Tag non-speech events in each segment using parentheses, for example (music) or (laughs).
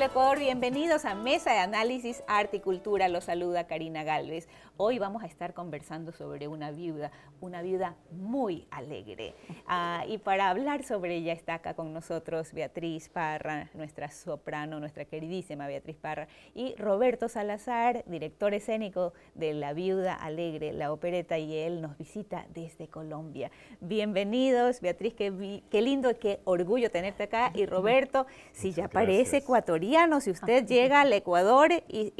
Hola Ecuador, bienvenidos a Mesa de Análisis Arte y Cultura. Los saluda Karina Galvez. Hoy vamos a estar conversando sobre una viuda, una viuda muy alegre. (laughs) Ah, y para hablar sobre ella está acá con nosotros Beatriz Parra, nuestra soprano, nuestra queridísima Beatriz Parra, y Roberto Salazar, director escénico de La Viuda Alegre, la opereta, y él nos visita desde Colombia. Bienvenidos, Beatriz, qué, lindo, qué orgullo tenerte acá. Y (laughs) Roberto, si ya parece ecuatoriano, si ah, usted llega al Ecuador y,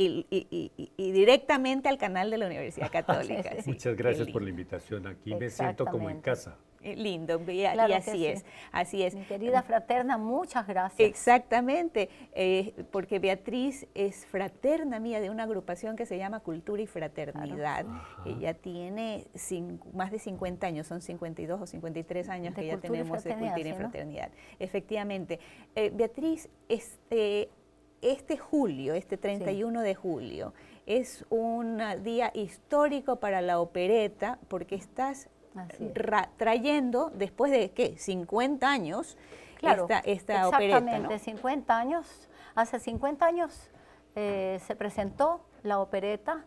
directamente al canal de la Universidad (laughs) Católica. Muchas gracias por la invitación. Aquí me siento como en casa. Eh, lindo, y, así es, así es. Mi querida fraterna, muchas gracias. Exactamente, eh, porque Beatriz es fraterna mía de una agrupación que se llama Cultura y Fraternidad. Ella tiene más de 50 años, son 52 o 53 años que ya tenemos de Cultura y Fraternidad. Efectivamente. Eh, Beatriz, este, este julio, este 31 de julio, es un día histórico para la opereta porque estás trayendo, después de, ¿qué?, 50 años, esta, esta exactamente, 50 años. Hace 50 años eh, se presentó la opereta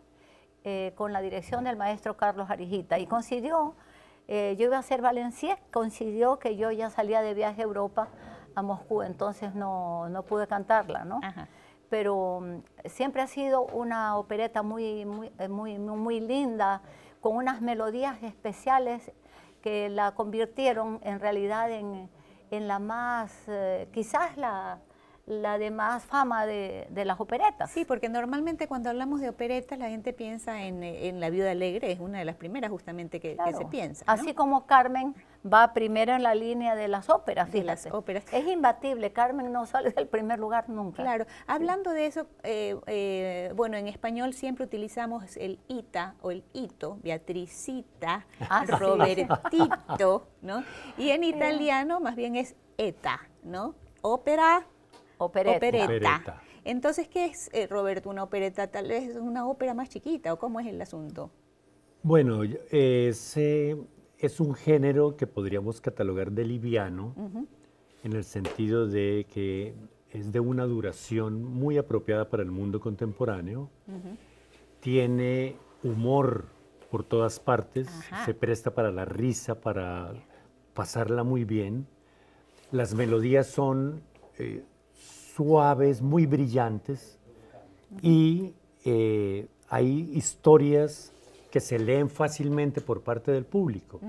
eh, con la dirección del maestro Carlos Arijita y consiguió, eh, yo iba a ser valencié, consiguió que yo ya salía de viaje a Europa a Moscú, entonces no, pude cantarla, ¿no? Pero mm, siempre ha sido una opereta muy, eh, muy, muy, linda, con unas melodías especiales que la convirtieron en realidad en, la más, eh, quizás la, la demás fama de, de, las operetas. Sí, porque normalmente cuando hablamos de operetas la gente piensa en, en La Viuda Alegre, es una de las primeras justamente que, se piensa. Así como Carmen va primero en la línea de las óperas, Es imbatible, Carmen no sale del primer lugar nunca. Claro, hablando de eso, eh, eh, bueno, en español siempre utilizamos el ita o el ito, Beatricita, ah, Robertito, ¿no? Y en (laughs) italiano más bien es eta, ¿no? Ópera, Opereta. Entonces, ¿qué es, eh, Roberto, una opereta? Tal vez es una ópera más chiquita, ¿o cómo es el asunto? Bueno, es, es un género que podríamos catalogar de liviano, en el sentido de que es de una duración muy apropiada para el mundo contemporáneo, tiene humor por todas partes, se presta para la risa, para pasarla muy bien, las melodías son... Eh, suaves, muy brillantes, y eh, hay historias que se leen fácilmente por parte del público.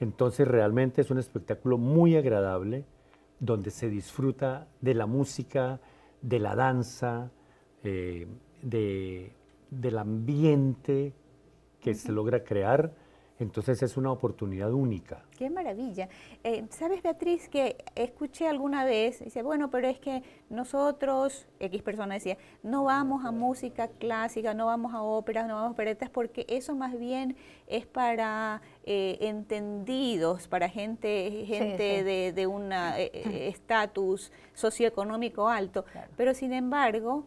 Entonces realmente es un espectáculo muy agradable donde se disfruta de la música, de la danza, eh, del ambiente que se logra crear entonces es una oportunidad única. Qué maravilla. Eh, Sabes, Beatriz, que escuché alguna vez, dice, bueno, pero es que nosotros, X persona decía, no vamos a música clásica, no vamos a óperas, no vamos a operetas, porque eso más bien es para eh, entendidos, para gente, gente De, un eh, estatus socioeconómico alto. Pero sin embargo,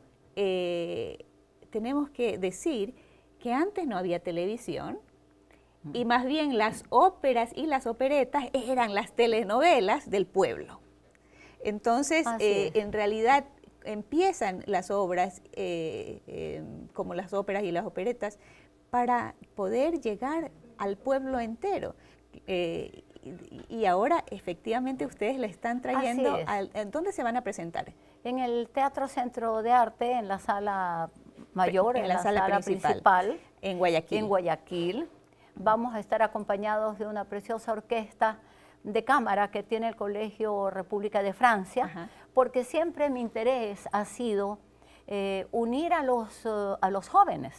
tenemos que decir que antes no había televisión, y más bien las óperas y las operetas eran las telenovelas del pueblo. Entonces, eh, en realidad empiezan las obras, eh, em, como las óperas y las operetas, para poder llegar al pueblo entero. Eh, y, ahora efectivamente ustedes la están trayendo. ¿Dónde se van a presentar? En el Teatro Centro de Arte, en la sala mayor, en, la, sala, principal, principal, en Guayaquil. En Guayaquil vamos a estar acompañados de una preciosa orquesta de cámara que tiene el Colegio República de Francia, porque siempre mi interés ha sido eh, unir a los, eh, a los jóvenes.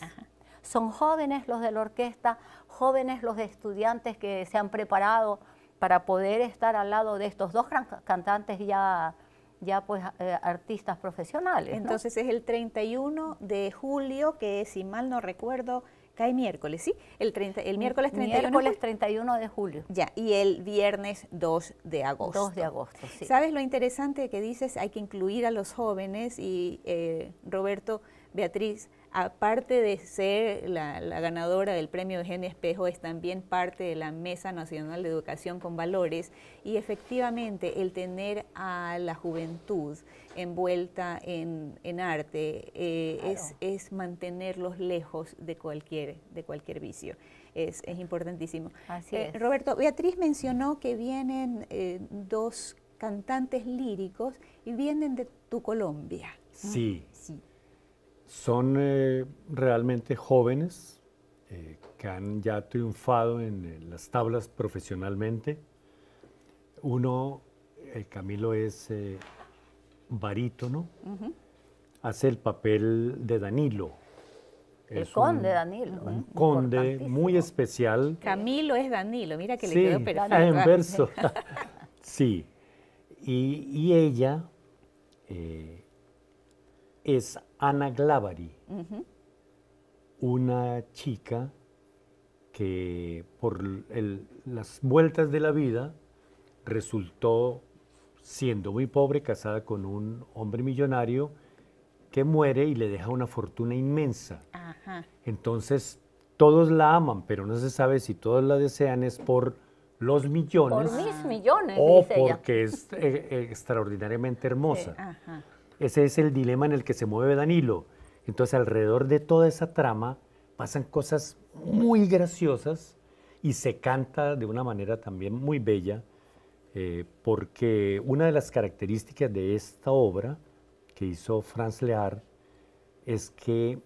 Son jóvenes los de la orquesta, jóvenes los estudiantes que se han preparado para poder estar al lado de estos dos grandes cantantes ya ya pues eh, artistas profesionales. Entonces es el 31 de julio, que si mal no recuerdo, Cae miércoles, ¿sí? El, el miércoles, 31, miércoles 31 de julio. Ya, y el viernes 2 de agosto. 2 de agosto, sí. ¿Sabes lo interesante que dices? Hay que incluir a los jóvenes y eh, Roberto, Beatriz, aparte de ser la, ganadora del premio Eugenio Espejo, es también parte de la Mesa Nacional de Educación con Valores y efectivamente el tener a la juventud envuelta en, arte eh, es, mantenerlos lejos de cualquier, de cualquier vicio. Es, importantísimo. Eh, Roberto, Beatriz mencionó que vienen eh, dos cantantes líricos y vienen de tu Colombia. Sí. Sí son eh, realmente jóvenes eh, que han ya triunfado en, eh, las tablas profesionalmente. Uno, el Camilo es barítono, hace el papel de Danilo. El conde Danilo. Un conde muy especial. Camilo es Danilo, mira que le quedó perfecto. en verso. (laughs) (laughs) sí. Y, ella es Ana Glavari, una chica que por las vueltas de la vida resultó siendo muy pobre, casada con un hombre millonario que muere y le deja una fortuna inmensa. Entonces, todos la aman, pero no se sabe si todos la desean es por los millones. Por mis millones, o porque es eh, eh, extraordinariamente hermosa. Ese es el dilema en el que se mueve Danilo. Entonces alrededor de toda esa trama pasan cosas muy graciosas y se canta de una manera también muy bella, eh, porque una de las características de esta obra que hizo Franz Lear es que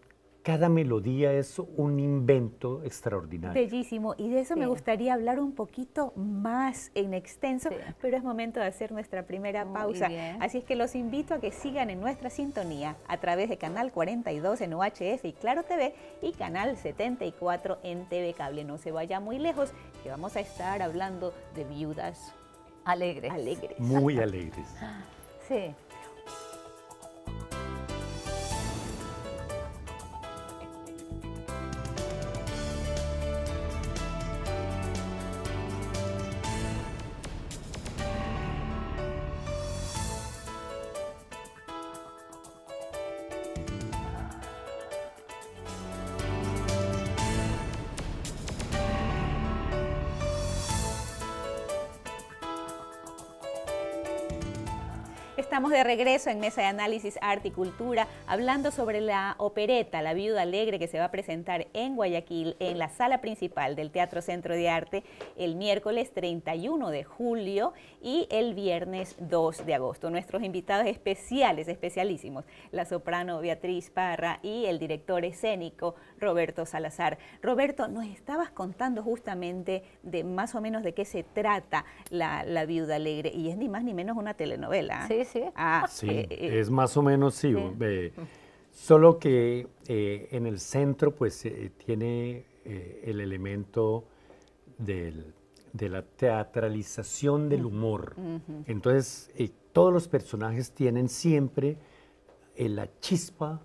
cada melodía es un invento extraordinario. Bellísimo. Y de eso me gustaría hablar un poquito más en extenso, pero es momento de hacer nuestra primera pausa. Así es que los invito a que sigan en nuestra sintonía a través de Canal 42 en UHF y Claro TV y Canal 74 en TV Cable. No se vaya muy lejos, que vamos a estar hablando de viudas. Alegres. Alegres. Muy alegres. Sí. estamos de regreso en Mesa de Análisis Arte y Cultura, hablando sobre la opereta La Viuda Alegre que se va a presentar en Guayaquil, en la sala principal del Teatro Centro de Arte, el miércoles 31 de julio y el viernes 2 de agosto. Nuestros invitados especiales, especialísimos, la soprano Beatriz Parra y el director escénico Roberto Salazar. Roberto, nos estabas contando justamente de más o menos de qué se trata la, Viuda Alegre y es ni más ni menos una telenovela. ¿eh? Sí, sí, Ah, (laughs) sí, eh, eh, es más o menos, sí. Eh. solo que en el centro, pues, tiene el elemento de la teatralización del humor. Entonces, todos los personajes tienen siempre la chispa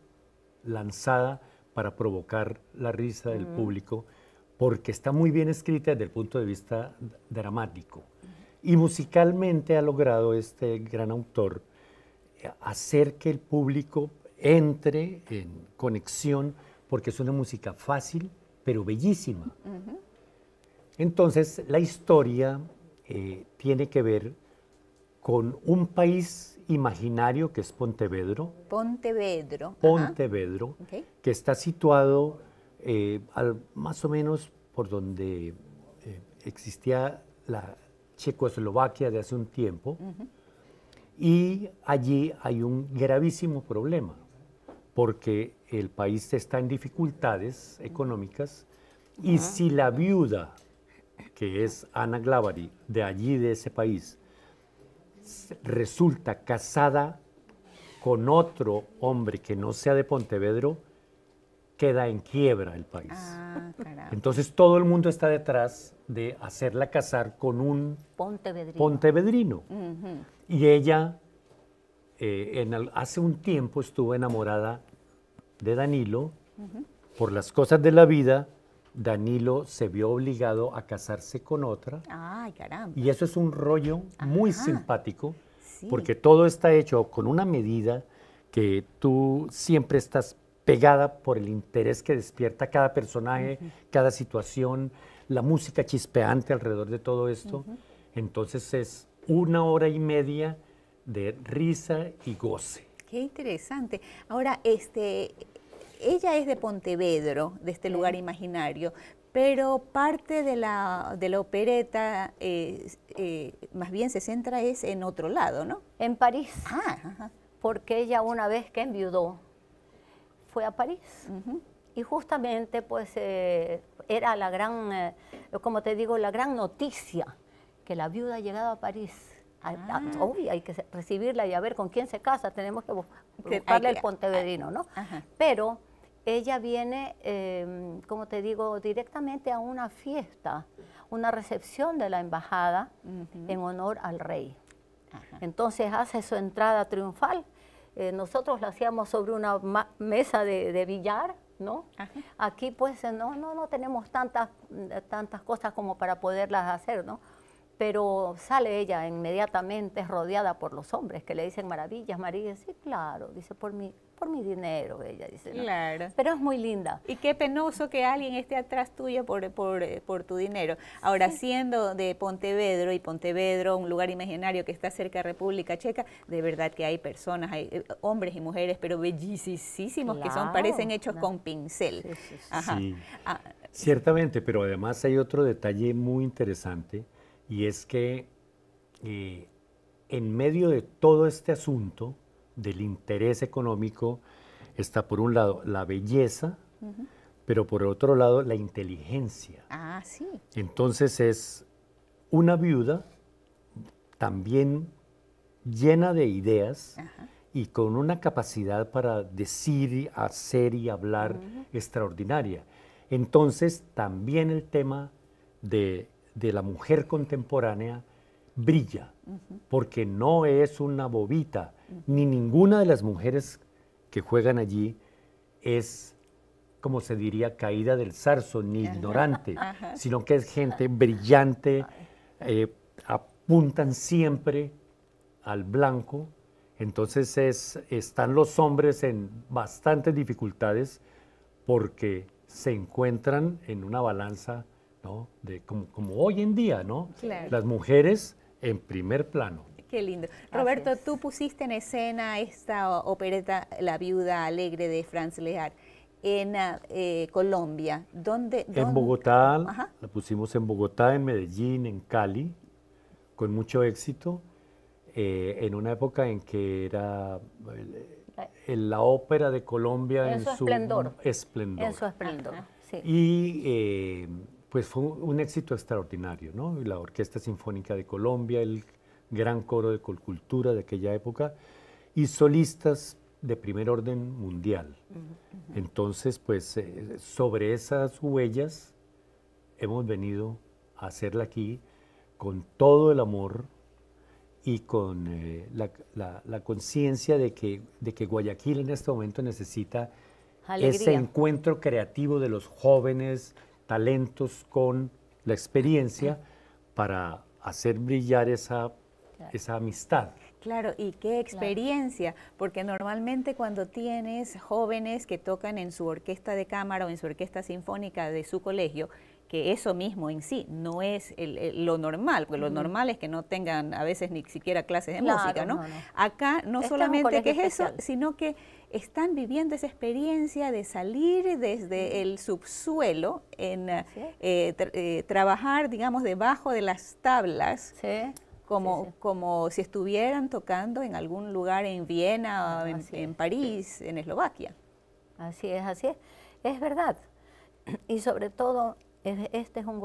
lanzada para provocar la risa del público, porque está muy bien escrita desde el punto de vista dramático. Y musicalmente ha logrado este gran autor hacer que el público entre en conexión, porque es una música fácil, pero bellísima. Entonces, la historia eh, tiene que ver con un país imaginario que es Pontevedro. Pontevedro. Pontevedro, que está situado eh, al, más o menos por donde eh, existía la Checoslovaquia de hace un tiempo. Y allí hay un gravísimo problema, porque el país está en dificultades económicas y si la viuda, que es Ana Glavari, de allí, de ese país, resulta casada con otro hombre que no sea de Pontevedro, queda en quiebra el país. Ah, Entonces todo el mundo está detrás de hacerla casar con un pontevedrino. Y ella eh, hace un tiempo estuvo enamorada de Danilo. Por las cosas de la vida, Danilo se vio obligado a casarse con otra. Ay, caramba. Y eso es un rollo muy simpático, porque todo está hecho con una medida que tú siempre estás pegada por el interés que despierta cada personaje, cada situación, la música chispeante alrededor de todo esto. Entonces es una hora y media de risa y goce. Qué interesante. Ahora, este, ella es de Pontevedro, de este lugar imaginario, pero parte de la, de la opereta eh, eh, más bien se centra es en otro lado, ¿no? En París. Ah, porque ella una vez que enviudó, fue a París. Y justamente pues eh, era la gran, eh, como te digo, la gran noticia que la viuda ha llegado a París. Ah. hay que recibirla y a ver con quién se casa, tenemos que buscarle el pontevedino, ¿no? Pero ella viene, em, como te digo, directamente a una fiesta, una recepción de la embajada en honor al rey. Entonces hace su entrada triunfal eh, nosotros la hacíamos sobre una mesa de, billar, ¿no? Aquí pues eh, no, no, no tenemos tantas, mm, tantas cosas como para poderlas hacer, ¿no? Pero sale ella inmediatamente rodeada por los hombres que le dicen maravillas, María, sí, claro, dice por mí, por mi dinero, ella dice. Claro. Pero es muy linda. Y qué penoso que alguien esté atrás tuyo por, eh, tu dinero. Ahora, siendo de Pontevedro y Pontevedro, un lugar imaginario que está cerca de República Checa, de verdad que hay personas, hay eh, hombres y mujeres, pero bellísimos que son, parecen hechos con pincel. Sí, ah. Ciertamente, pero además hay otro detalle muy interesante y es que eh, en medio de todo este asunto, del interés económico está por un lado la belleza, pero por otro lado la inteligencia. Ah, sí. Entonces es una viuda también llena de ideas y con una capacidad para decir, hacer y hablar extraordinaria. Entonces también el tema de, de la mujer contemporánea brilla, porque no es una bobita, ni ninguna de las mujeres que juegan allí es, como se diría, caída del zarzo, ni ignorante, sino que es gente brillante, eh, apuntan siempre al blanco. Entonces es, están los hombres en bastantes dificultades porque se encuentran en una balanza de, como, hoy en día, ¿no? Las mujeres en primer plano. Qué lindo. Roberto, tú pusiste en escena esta opereta La viuda alegre de Franz Lehar, en ah, eh, Colombia. ¿Dónde, En Bogotá, la pusimos en Bogotá, en Medellín, en Cali, con mucho éxito, eh, en una época en que era la ópera de Colombia en, su esplendor. En su esplendor, Y eh, pues fue un éxito extraordinario, ¿no? La Orquesta Sinfónica de Colombia, el gran coro de colcultura de aquella época, y solistas de primer orden mundial. Entonces, pues eh, sobre esas huellas hemos venido a hacerla aquí con todo el amor y con eh, la, conciencia de que, de que Guayaquil en este momento necesita ese encuentro creativo de los jóvenes talentos con la experiencia para hacer brillar esa esa amistad. Claro, y qué experiencia, porque normalmente cuando tienes jóvenes que tocan en su orquesta de cámara o en su orquesta sinfónica de su colegio, que eso mismo en sí no es lo normal, porque lo normal es que no tengan a veces ni siquiera clases de música, ¿no? Acá no solamente es que es eso, sino que están viviendo esa experiencia de salir desde el subsuelo, en eh, eh, trabajar, digamos, debajo de las tablas como, como si estuvieran tocando en algún lugar en Viena, en, París, en Eslovaquia. Así es, así es. Es verdad. Y sobre todo, este es un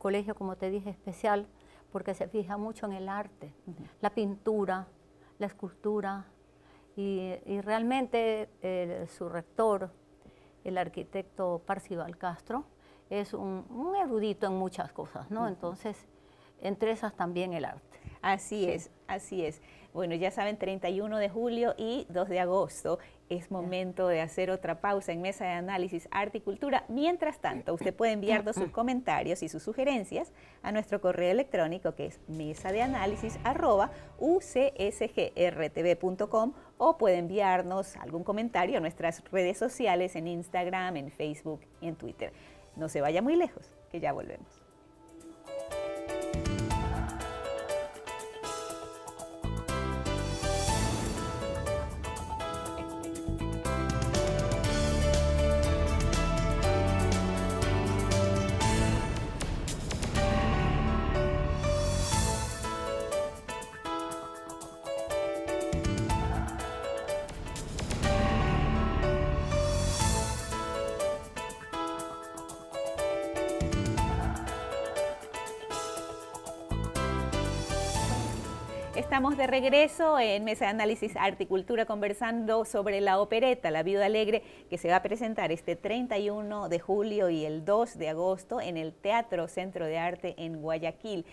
colegio, como te dije, especial porque se fija mucho en el arte, la pintura, la escultura, y, realmente su rector, el arquitecto Parcival Castro, es un, erudito en muchas cosas, ¿no? Entonces, entre esas también el arte. Así es, así es. Bueno, ya saben, 31 de julio y 2 de agosto es momento de hacer otra pausa en Mesa de Análisis Arte y Cultura. Mientras tanto, usted puede enviarnos sus (coughs) comentarios y sus sugerencias a nuestro correo electrónico que es mesa de análisis ucsgrtv.com o puede enviarnos algún comentario a nuestras redes sociales en Instagram, en Facebook y en Twitter. No se vaya muy lejos, que ya volvemos. estamos de regreso en Mesa de Análisis Articultura conversando sobre la opereta La Viuda Alegre que se va a presentar este 31 de julio y el 2 de agosto en el Teatro Centro de Arte en Guayaquil.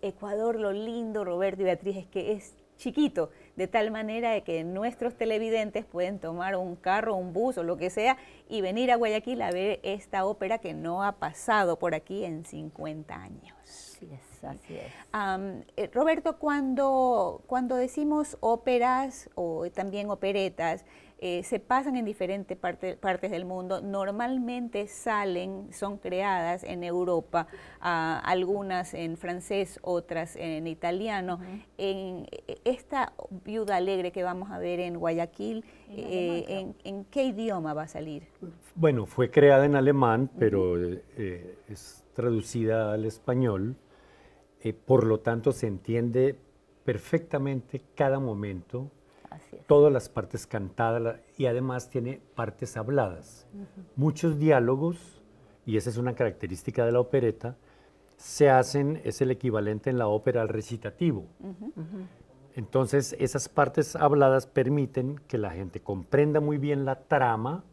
Ecuador, lo lindo, Roberto y Beatriz, es que es chiquito, de tal manera de que nuestros televidentes pueden tomar un carro, un bus o lo que sea y venir a Guayaquil a ver esta ópera que no ha pasado por aquí en 50 años. Eh, Roberto, cuando, cuando decimos óperas o también operetas, eh, se pasan en diferentes partes del mundo. Normalmente salen, son creadas en Europa, ah, algunas en francés, otras en italiano. En eh, esta viuda alegre que vamos a ver en Guayaquil, ¿En, qué idioma va a salir? Bueno, fue creada en alemán, pero es traducida al español. Eh, por lo tanto, se entiende perfectamente cada momento, todas las partes cantadas y además tiene partes habladas. Muchos diálogos, y esa es una característica de la opereta, se hacen, es el equivalente en la ópera al recitativo. Entonces, esas partes habladas permiten que la gente comprenda muy bien la trama,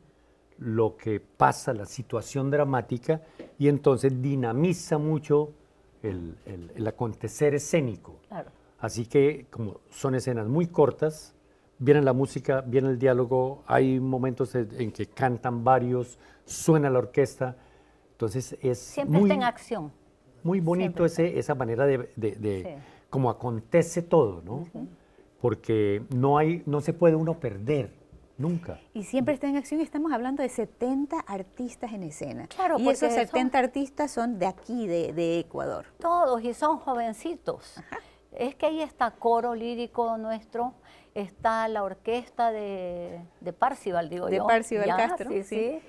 lo que pasa, la situación dramática, y entonces dinamiza mucho el, el, acontecer escénico. Así que como son escenas muy cortas, viene la música, viene el diálogo, hay momentos en que cantan varios, suena la orquesta, entonces es... Siempre muy, está en acción. Muy bonito ese, esa manera de, de, como acontece todo, ¿no? Porque no, hay, no se puede uno perder Nunca. Y siempre está en acción. y Estamos hablando de 70 artistas en escena. Claro, y esos 70 artistas son de aquí, de, Ecuador. Todos, y son jovencitos. Es que ahí está coro lírico nuestro, está la orquesta de, de Parcival, digo yo. De Parcival Castro. Sí, sí,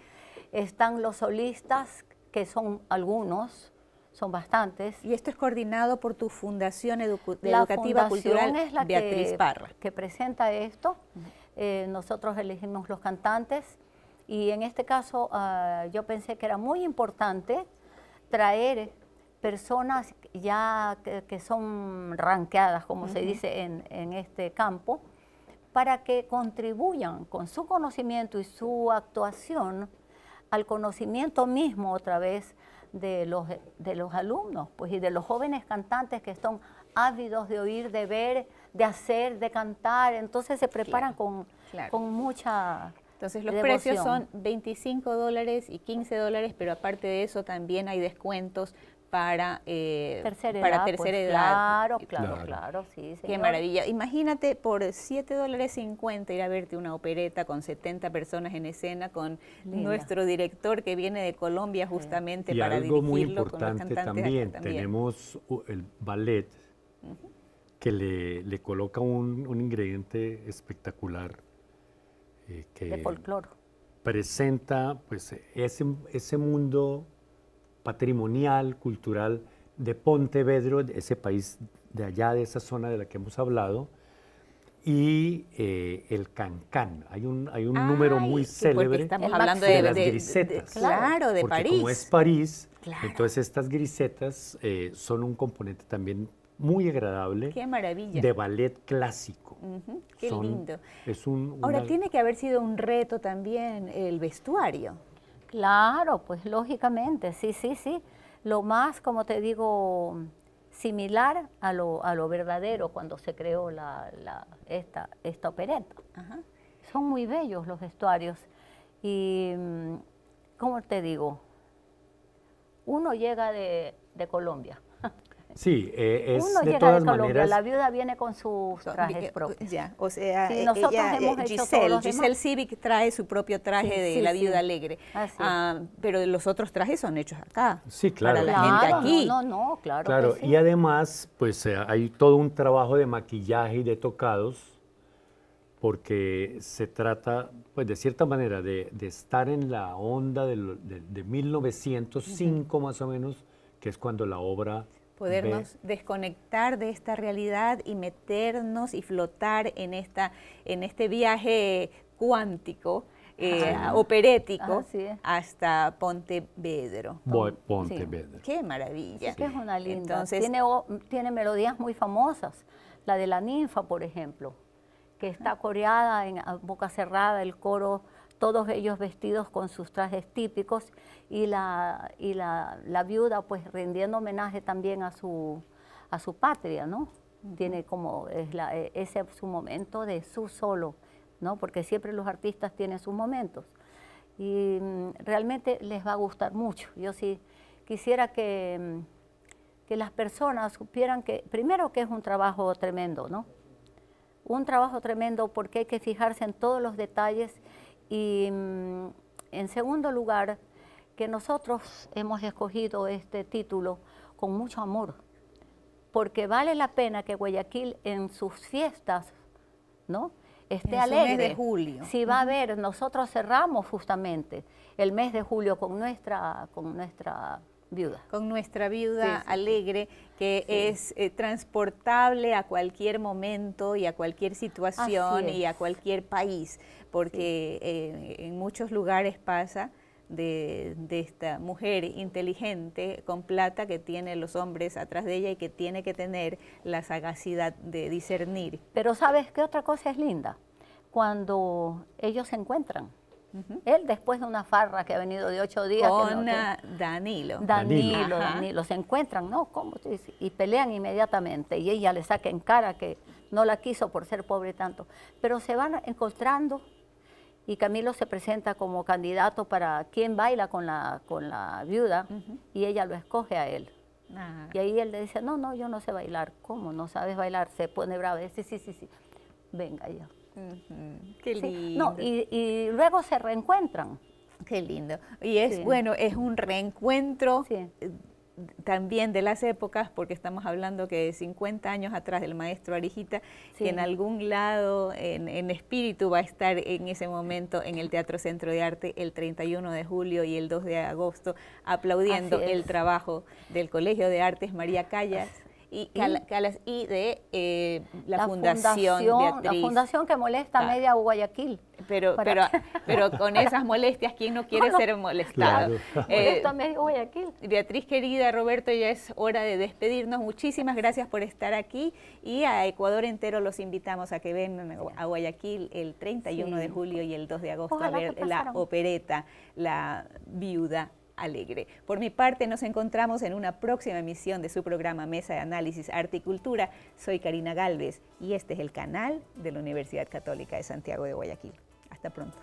Están los solistas, que son algunos, son bastantes. Y esto es coordinado por tu Fundación Educativa Cultural Beatriz Parra. que presenta esto. Eh, nosotros elegimos los cantantes y en este caso ah, yo pensé que era muy importante traer personas ya que, son ranqueadas, como se dice en, en, este campo, para que contribuyan con su conocimiento y su actuación al conocimiento mismo otra vez de los, de los alumnos pues, y de los jóvenes cantantes que están ávidos de oír, de ver, de hacer, de cantar, entonces se preparan con, mucha... Entonces los precios son 25 dólares y 15 dólares, pero aparte de eso también hay descuentos para, eh, tercera para tercera pues, edad. Claro, claro, claro, Qué maravilla. Imagínate por 7 dólares 50 ir a verte una opereta con 70 personas en escena con nuestro director que viene de Colombia justamente para algo muy importante con también, Tenemos uh, el ballet que le, le coloca un, ingrediente espectacular. Eh, que folclore. Presenta pues, ese, ese mundo patrimonial, cultural de Pontevedro, ese país de allá, de esa zona de la que hemos hablado, y eh, el cancán. Hay un, hay un número muy célebre estamos hablando de, las grisetas. claro, de París. Como es París, entonces estas grisetas eh, son un componente también muy agradable. Qué maravilla. De ballet clásico. Qué lindo. Es Ahora, tiene que haber sido un reto también el vestuario. Claro, pues lógicamente, sí, sí, sí. Lo más, como te digo, similar a lo, a lo verdadero cuando se creó la, esta, esta opereta. Son muy bellos los vestuarios. Y, mm, ¿cómo te digo? Uno llega de, de Colombia Sí, eh, es Uno llega de Colombia, La viuda viene con sus trajes propios. o sea, eh, nosotros ella, Giselle, Giselle Civic trae su propio traje de la viuda alegre. Ah, pero los otros trajes son hechos acá. Sí, claro. Para la gente aquí. No, no, claro. y además, pues eh, hay todo un trabajo de maquillaje y de tocados porque se trata, pues de cierta manera, de, estar en la onda de, 1905 más o menos, que es cuando la obra podernos desconectar de esta realidad y meternos y flotar en, esta, en este viaje cuántico. Eh, operético hasta Pontevedro. Pontevedro. Qué maravilla. linda. tiene, tiene melodías muy famosas. La de la ninfa, por ejemplo, que está coreada en boca cerrada, el coro todos ellos vestidos con sus trajes típicos y la, la, viuda pues rindiendo homenaje también a su, a su patria, ¿no? Tiene como, es e, ese su momento de su solo, ¿no? Porque siempre los artistas tienen sus momentos. Y mm, realmente les va a gustar mucho. Yo sí quisiera que, mm, que las personas supieran que, primero que es un trabajo tremendo, ¿no? Un trabajo tremendo porque hay que fijarse en todos los detalles y mm, en segundo lugar, que nosotros hemos escogido este título con mucho amor, porque vale la pena que Guayaquil en sus fiestas, ¿no? Esté alegre. El mes de julio. Si va a haber, nosotros cerramos justamente el mes de julio con nuestra, con nuestra con nuestra viuda alegre que es eh, transportable a cualquier momento y a cualquier situación y a cualquier país, porque eh, en muchos lugares pasa. De, de, esta mujer inteligente con plata que tiene los hombres atrás de ella y que tiene que tener la sagacidad de discernir. Pero sabes qué otra cosa es linda, cuando ellos se encuentran, él después de una farra que ha venido de ocho días. Con Danilo. Danilo, Se encuentran, ¿no? ¿Cómo? Y pelean inmediatamente. Y ella le saca en cara que no la quiso por ser pobre tanto. Pero se van encontrando y Camilo se presenta como candidato para quien baila con la, con la viuda y ella lo escoge a él. Ah. Y ahí él le dice, no, no, yo no sé bailar. ¿Cómo? ¿No sabes bailar? Se pone bravo. Dice, sí, sí, sí. Venga ya. No, y, luego se reencuentran. Qué lindo. Y es, bueno, es un reencuentro eh, también de las épocas, porque estamos hablando que de 50 años atrás del maestro Arijita, que en algún lado, en, en, espíritu, va a estar en ese momento en el Teatro Centro de Arte el 31 de julio y el 2 de agosto, aplaudiendo el trabajo del Colegio de Artes María Callas y, y de eh, la, fundación, La fundación que molesta a media Guayaquil. Pero, (laughs) pero, con esas molestias, ¿quién no quiere ser molestado? Eh, molesta media Guayaquil. Beatriz querida, Roberto, ya es hora de despedirnos. Muchísimas gracias por estar aquí y a Ecuador entero los invitamos a que vengan a Guayaquil el 31 de julio y el 2 de agosto a ver la opereta La Viuda alegre. Por mi parte, nos encontramos en una próxima emisión de su programa Mesa de Análisis Arte y Cultura. Soy Karina Galvez y este es el canal de la Universidad Católica de Santiago de Guayaquil. Hasta pronto.